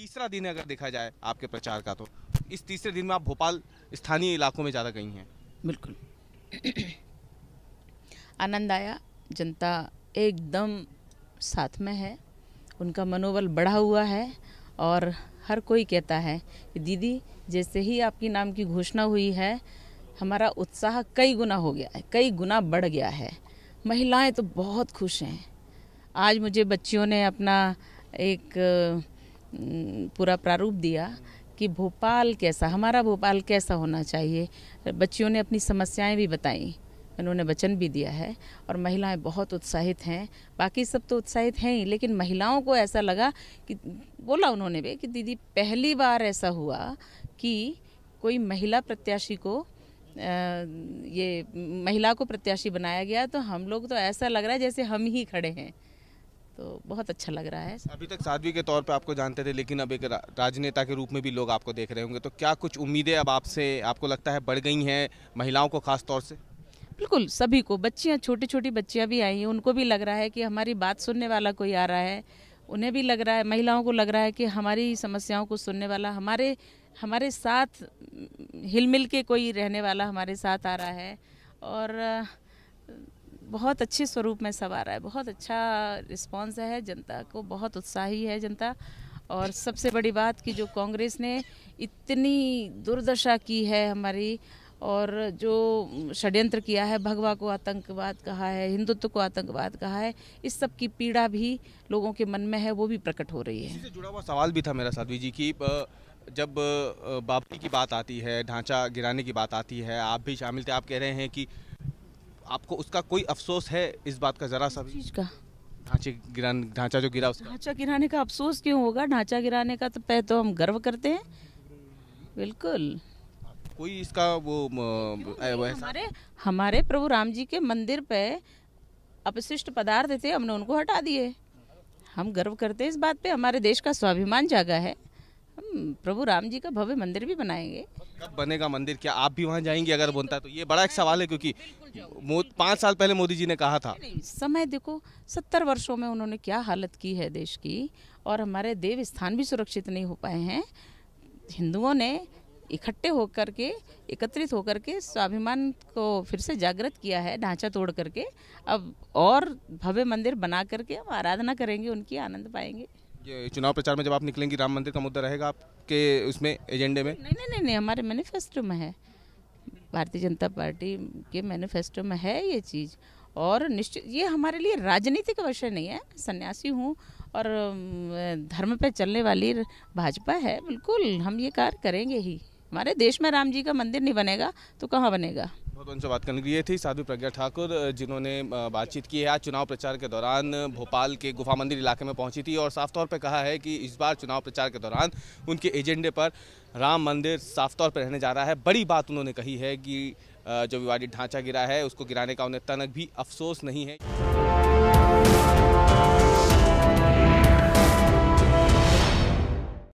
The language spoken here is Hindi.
तीसरा दिन अगर देखा जाए आपके प्रचार का तो इस तीसरे दिन में आप भोपाल स्थानीय इलाकों में ज़्यादा गई हैं बिल्कुल आनंद आया जनता एकदम साथ में है उनका मनोबल बढ़ा हुआ है और हर कोई कहता है कि दीदी जैसे ही आपकी नाम की घोषणा हुई है हमारा उत्साह कई गुना हो गया है कई गुना बढ़ गया है महिलाएं तो बहुत खुश हैं आज मुझे बच्चियों ने अपना एक पूरा प्रारूप दिया कि भोपाल कैसा हमारा भोपाल कैसा होना चाहिए बच्चियों ने अपनी समस्याएं भी बताई उन्होंने वचन भी दिया है और महिलाएं बहुत उत्साहित हैं बाकी सब तो उत्साहित हैं ही लेकिन महिलाओं को ऐसा लगा कि बोला उन्होंने भी कि दीदी पहली बार ऐसा हुआ कि कोई महिला प्रत्याशी को ये महिला को प्रत्याशी बनाया गया तो हम लोग तो ऐसा लग रहा है जैसे हम ही खड़े हैं तो बहुत अच्छा लग रहा है अभी तक साध्वी के तौर पे आपको जानते थे लेकिन अब एक राजनेता के रूप में भी लोग आपको देख रहे होंगे तो क्या कुछ उम्मीदें अब आपसे आपको लगता है बढ़ गई हैं महिलाओं को खास तौर से बिल्कुल सभी को बच्चियाँ छोटी छोटी बच्चियाँ भी आई हैं उनको भी लग रहा है कि हमारी बात सुनने वाला कोई आ रहा है उन्हें भी लग रहा है महिलाओं को लग रहा है कि हमारी समस्याओं को सुनने वाला हमारे हमारे साथ हिल मिल के कोई रहने वाला हमारे साथ आ रहा है और बहुत अच्छे स्वरूप में संवारा है बहुत अच्छा रिस्पांस है जनता को बहुत उत्साही है जनता और सबसे बड़ी बात कि जो कांग्रेस ने इतनी दुर्दशा की है हमारी और जो षड्यंत्र किया है भगवा को आतंकवाद कहा है हिंदुत्व को आतंकवाद कहा है इस सब की पीड़ा भी लोगों के मन में है वो भी प्रकट हो रही है इससे जुड़ा हुआ सवाल भी था मेरा साधवी जी की जब बापरी की बात आती है ढांचा गिराने की बात आती है आप भी शामिल थे आप कह रहे हैं कि आपको उसका कोई अफसोस है इस बात का जरा सा भी चीज का ढांचे गिरा ढांचा जो गिरा उसका ढांचा गिराने का अफसोस क्यों होगा ढांचा गिराने का तो पहले तो हम गर्व करते हैं बिल्कुल कोई इसका वो, वो हमारे हमारे प्रभु राम जी के मंदिर पे अपशिष्ट पदार्थ थे हमने उनको हटा दिए हम गर्व करते हैं इस बात पे हमारे देश का स्वाभिमान जागा है हम प्रभु राम जी का भव्य मंदिर भी बनाएंगे कब बनेगा मंदिर क्या आप भी वहाँ जाएंगे अगर बोलता तो ये बड़ा एक सवाल है क्योंकि पाँच साल पहले मोदी जी ने कहा था समय देखो सत्तर वर्षों में उन्होंने क्या हालत की है देश की और हमारे देव स्थान भी सुरक्षित नहीं हो पाए हैं हिंदुओं ने इकट्ठे होकर के एकत्रित होकर के स्वाभिमान को फिर से जागृत किया है ढांचा तोड़ करके अब और भव्य मंदिर बना करके हम आराधना करेंगे उनकी आनंद पाएंगे ये चुनाव प्रचार में जब आप निकलेंगी राम मंदिर का मुद्दा रहेगा आपके उसमें एजेंडे में नहीं नहीं नहीं, नहीं हमारे मैनिफेस्टो में है भारतीय जनता पार्टी के मैनिफेस्टो में है ये चीज़ और निश्चित ये हमारे लिए राजनीतिक विषय नहीं है सन्यासी हूँ और धर्म पे चलने वाली भाजपा है बिल्कुल हम ये कार्य करेंगे ही हमारे देश में राम जी का मंदिर नहीं बनेगा तो कहाँ बनेगा बहुत उनसे बात करने के लिए थी साधु प्रज्ञा ठाकुर जिन्होंने बातचीत की है आज चुनाव प्रचार के दौरान भोपाल के गुफा मंदिर इलाके में पहुंची थी और साफ तौर पर कहा है कि इस बार चुनाव प्रचार के दौरान उनके एजेंडे पर राम मंदिर साफ तौर पर रहने जा रहा है बड़ी बात उन्होंने कही है कि जो विवादित ढांचा गिरा है उसको गिराने का उन्हें तनक भी अफसोस नहीं है